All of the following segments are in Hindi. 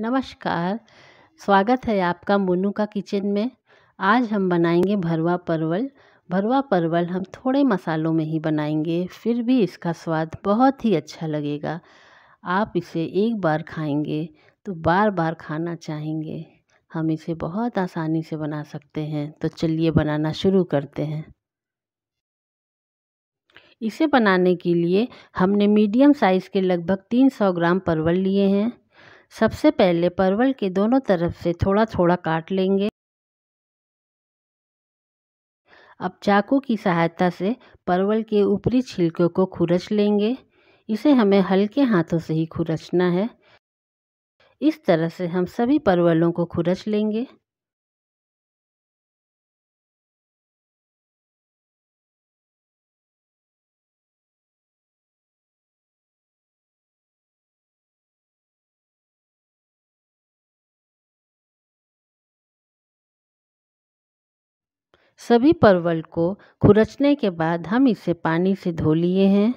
नमस्कार स्वागत है आपका मोनू का किचन में आज हम बनाएंगे भरवा परवल भरवा परवल हम थोड़े मसालों में ही बनाएंगे फिर भी इसका स्वाद बहुत ही अच्छा लगेगा आप इसे एक बार खाएंगे तो बार बार खाना चाहेंगे हम इसे बहुत आसानी से बना सकते हैं तो चलिए बनाना शुरू करते हैं इसे बनाने के लिए हमने मीडियम साइज़ के लगभग 300 ग्राम परवल लिए हैं सबसे पहले परवल के दोनों तरफ से थोड़ा थोड़ा काट लेंगे अब चाकू की सहायता से परवल के ऊपरी छिलकों को खुरच लेंगे इसे हमें हल्के हाथों से ही खुरचना है इस तरह से हम सभी परवलों को खुरच लेंगे सभी परवल को खुरचने के बाद हम इसे पानी से धो लिए हैं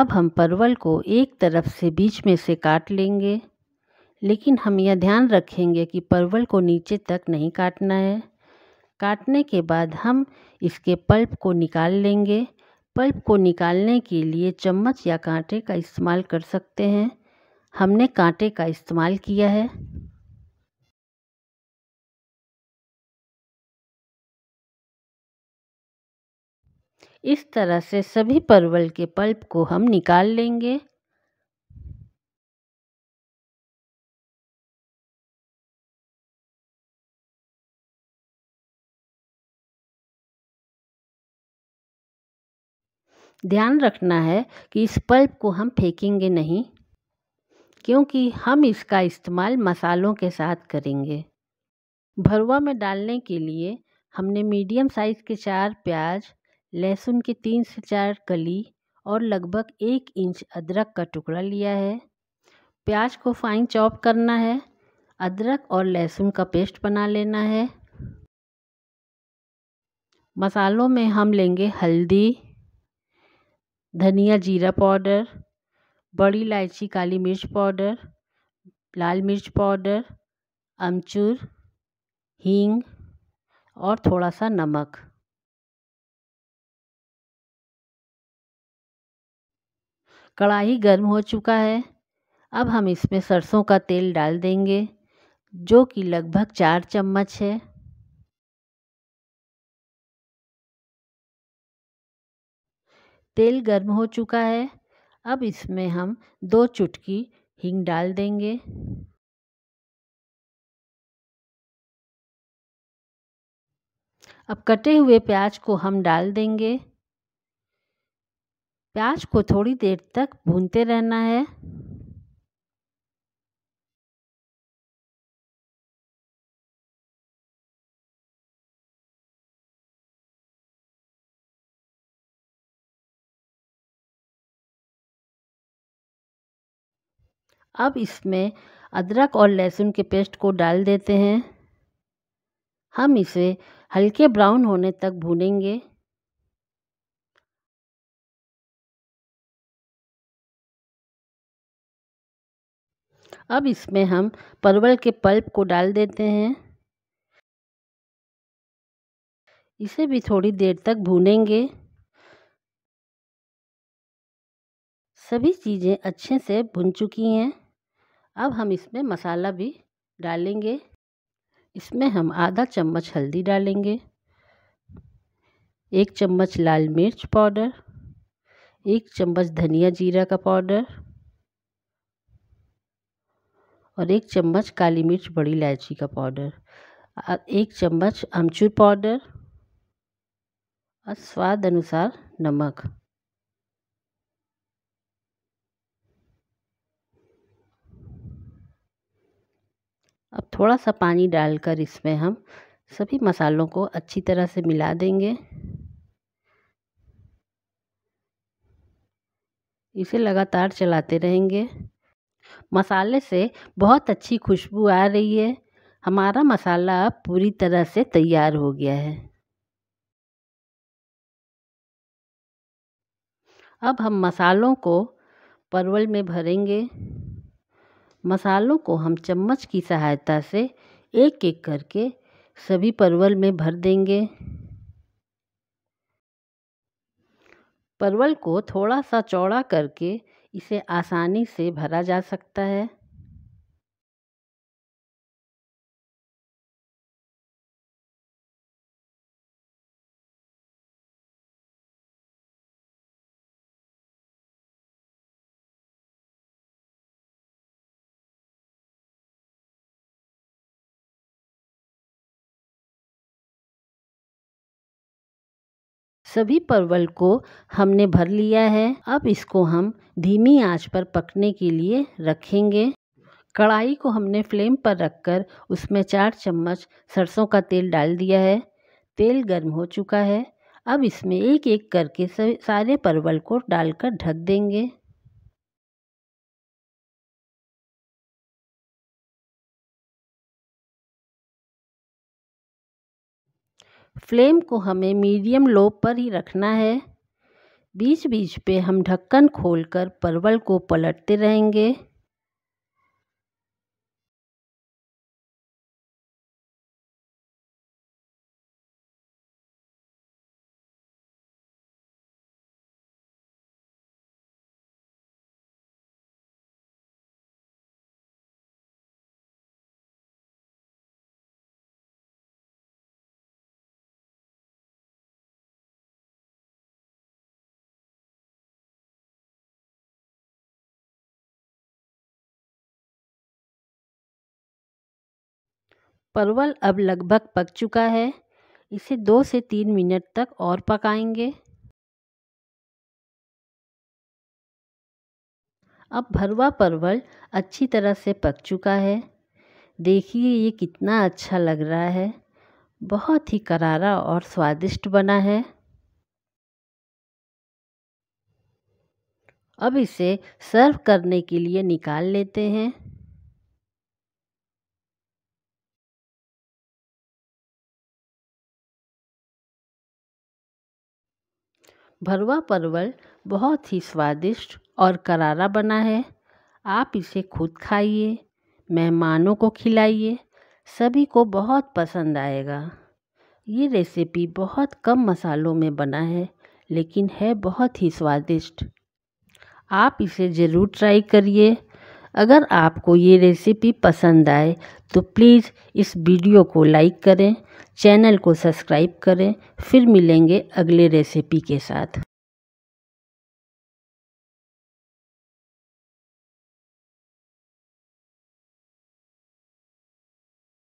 अब हम परवल को एक तरफ से बीच में से काट लेंगे लेकिन हम यह ध्यान रखेंगे कि परवल को नीचे तक नहीं काटना है काटने के बाद हम इसके पल्प को निकाल लेंगे पल्प को निकालने के लिए चम्मच या कांटे का इस्तेमाल कर सकते हैं हमने कांटे का इस्तेमाल किया है इस तरह से सभी परवल के पल्प को हम निकाल लेंगे ध्यान रखना है कि इस पल्प को हम फेंकेंगे नहीं क्योंकि हम इसका इस्तेमाल मसालों के साथ करेंगे भरवा में डालने के लिए हमने मीडियम साइज़ के चार प्याज लहसुन के तीन से चार कली और लगभग एक इंच अदरक का टुकड़ा लिया है प्याज को फाइन चॉप करना है अदरक और लहसुन का पेस्ट बना लेना है मसालों में हम लेंगे हल्दी धनिया जीरा पाउडर बड़ी इलायची काली मिर्च पाउडर लाल मिर्च पाउडर अमचूर हींग और थोड़ा सा नमक कढ़ाई गर्म हो चुका है अब हम इसमें सरसों का तेल डाल देंगे जो कि लगभग चार चम्मच है तेल गर्म हो चुका है अब इसमें हम दो चुटकी हींग डाल देंगे अब कटे हुए प्याज को हम डाल देंगे प्याज को थोड़ी देर तक भूनते रहना है अब इसमें अदरक और लहसुन के पेस्ट को डाल देते हैं हम इसे हल्के ब्राउन होने तक भूनेंगे अब इसमें हम परवल के पल्प को डाल देते हैं इसे भी थोड़ी देर तक भूनेंगे सभी चीज़ें अच्छे से भुन चुकी हैं अब हम इसमें मसाला भी डालेंगे इसमें हम आधा चम्मच हल्दी डालेंगे एक चम्मच लाल मिर्च पाउडर एक चम्मच धनिया जीरा का पाउडर और एक चम्मच काली मिर्च बड़ी इलायची का पाउडर एक चम्मच अमचूर पाउडर और स्वाद अनुसार नमक अब थोड़ा सा पानी डालकर इसमें हम सभी मसालों को अच्छी तरह से मिला देंगे इसे लगातार चलाते रहेंगे मसाले से बहुत अच्छी खुशबू आ रही है हमारा मसाला अब पूरी तरह से तैयार हो गया है अब हम मसालों को परवल में भरेंगे मसालों को हम चम्मच की सहायता से एक एक करके सभी परवल में भर देंगे परवल को थोड़ा सा चौड़ा करके इसे आसानी से भरा जा सकता है सभी परवल को हमने भर लिया है अब इसको हम धीमी आंच पर पकने के लिए रखेंगे कढ़ाई को हमने फ्लेम पर रखकर उसमें चार चम्मच सरसों का तेल डाल दिया है तेल गर्म हो चुका है अब इसमें एक एक करके सारे परवल को डालकर ढक देंगे फ्लेम को हमें मीडियम लो पर ही रखना है बीच बीच पे हम ढक्कन खोलकर परवल को पलटते रहेंगे परवल अब लगभग पक चुका है इसे दो से तीन मिनट तक और पकाएंगे अब भरवा परवल अच्छी तरह से पक चुका है देखिए ये कितना अच्छा लग रहा है बहुत ही करारा और स्वादिष्ट बना है अब इसे सर्व करने के लिए निकाल लेते हैं भरवा परवल बहुत ही स्वादिष्ट और करारा बना है आप इसे खुद खाइए मेहमानों को खिलाइए सभी को बहुत पसंद आएगा ये रेसिपी बहुत कम मसालों में बना है लेकिन है बहुत ही स्वादिष्ट आप इसे ज़रूर ट्राई करिए अगर आपको ये रेसिपी पसंद आए तो प्लीज़ इस वीडियो को लाइक करें चैनल को सब्सक्राइब करें फिर मिलेंगे अगले रेसिपी के साथ